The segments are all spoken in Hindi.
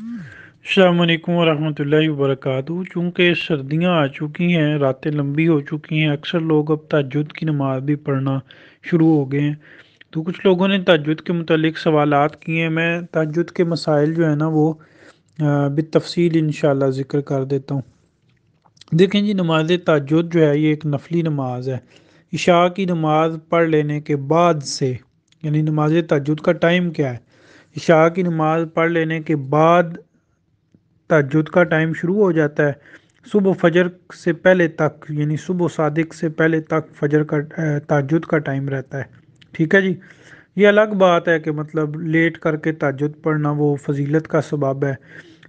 अल्लाम वरहमल वरक चूँकि सर्दियाँ आ चुकी हैं रातें लंबी हो चुकी हैं अक्सर लोग अब तजुद की नमाज भी पढ़ना शुरू हो गए हैं तो कुछ लोगों ने तजुद के मतलब सवाल किए हैं मैं तजुद के मसाइल जो है ना वो तफसील इन ज़िक्र कर देता हूँ देखें जी नमाज तजुद जो है ये एक नफली नमाज है इशा की नमाज पढ़ लेने के बाद से यानी नमाज तजुद का टाइम क्या है इशा की नमाज़ पढ़ लेने के बाद तजुद का टाइम शुरू हो जाता है सुबह फजर से पहले तक यानी सुबह सादिक से पहले तक फजर का ताजुद का टाइम रहता है ठीक है जी ये अलग बात है कि मतलब लेट करके ताजुद पढ़ना वो फजीलत का सबब है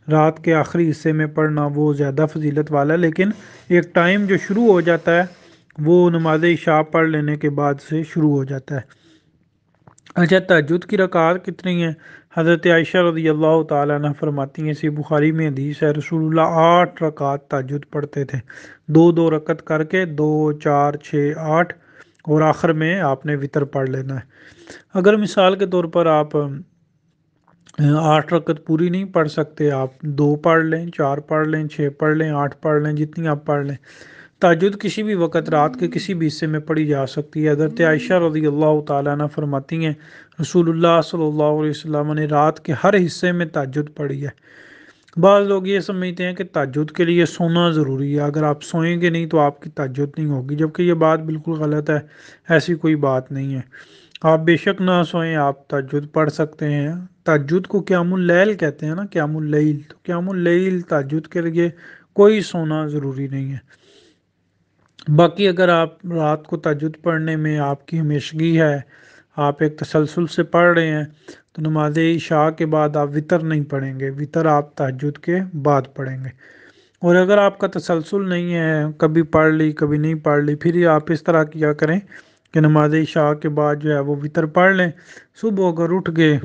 रात के आखिरी हिस्से में पढ़ना वो ज़्यादा फजीलत वाला है लेकिन एक टाइम जो शुरू हो जाता है वो नमाज इशा पढ़ लेने के बाद से शुरू हो जाता है अच्छा तजुद की रकात कितनी है हज़रत आयशा रदी अल्लाह ताली फरमाती हैं इसी बुखारी में हदीस है रसूलुल्लाह आठ रकात तजुद पढ़ते थे दो दो रकत करके दो चार छः आठ और आखिर में आपने वितर पढ़ लेना है अगर मिसाल के तौर पर आप आठ रकत पूरी नहीं पढ़ सकते आप दो पढ़ लें चार पढ़ लें छः पढ़ लें आठ पढ़ लें जितनी आप पढ़ लें तजुद किसी भी वक्त रात के किसी भी हिस्से में पढ़ी जा सकती है अगरत आयशा रजी अल्लाह ताली फरमाती हैं रसूलुल्लाह सल्लल्लाहु अलैहि वसल्लम ने रात के हर हिस्से में तजुद पढ़ी है बाज़ लोग ये समझते हैं कि तजुद के लिए सोना ज़रूरी है अगर आप सोएंगे नहीं तो आपकी तजुद नहीं होगी जबकि ये बात बिल्कुल गलत है ऐसी कोई बात नहीं है आप बेशक ना सोएं आप तजुद पढ़ सकते हैं तजुद को क्यामुल्लैल कहते हैं ना क्यामुल्लैल तो क्यामुल्लैल तजुद के लिए कोई सोना ज़रूरी नहीं है बाकी अगर आप रात को तजुद पढ़ने में आपकी हमेशगी है आप एक तसलसल से पढ़ रहे हैं तो नमाज इशा के बाद आप वितर नहीं पढ़ेंगे वितर आप तजुद के बाद पढ़ेंगे और अगर आपका तसलसल नहीं है कभी पढ़ ली कभी नहीं पढ़ ली फिर आप इस तरह किया करें कि नमाज इशा के बाद जो है वो वितर पढ़ लें सुबह अगर उठ गए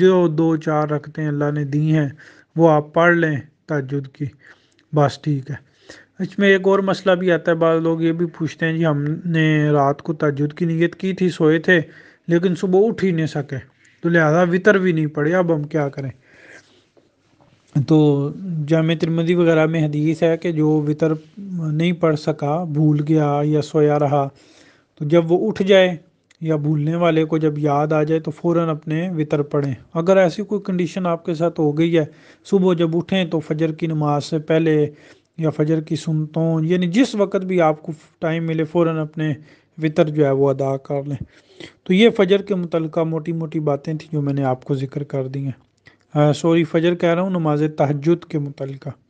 जो दो चार रखते हैं अल्लाह ने दी हैं वो आप पढ़ लें तजुद की बस ठीक है इसमें एक और मसला भी आता है बाद लोग ये भी पूछते हैं जी हमने रात को तजुद की नीयत की थी सोए थे लेकिन सुबह उठ ही नहीं सके तो लिहाजा वितर भी नहीं पड़े अब हम क्या करें तो जाम त्रिमदी वगैरह में हदीस है कि जो वितर नहीं पढ़ सका भूल गया या सोया रहा तो जब वो उठ जाए या भूलने वाले को जब याद आ जाए तो फ़ौर अपने वितर पढ़ें अगर ऐसी कोई कंडीशन आपके साथ हो गई है सुबह जब उठें तो फजर की नमाज से पहले या फजर की सुनतों यानी जिस वक्त भी आपको टाइम मिले फ़ौर अपने वितर जो है वो अदा कर लें तो ये फजर के मुतलक मोटी मोटी बातें थी जो मैंने आपको ज़िक्र कर दी हैं सॉरी फजर कह रहा हूँ नमाज तहजद के मुतलका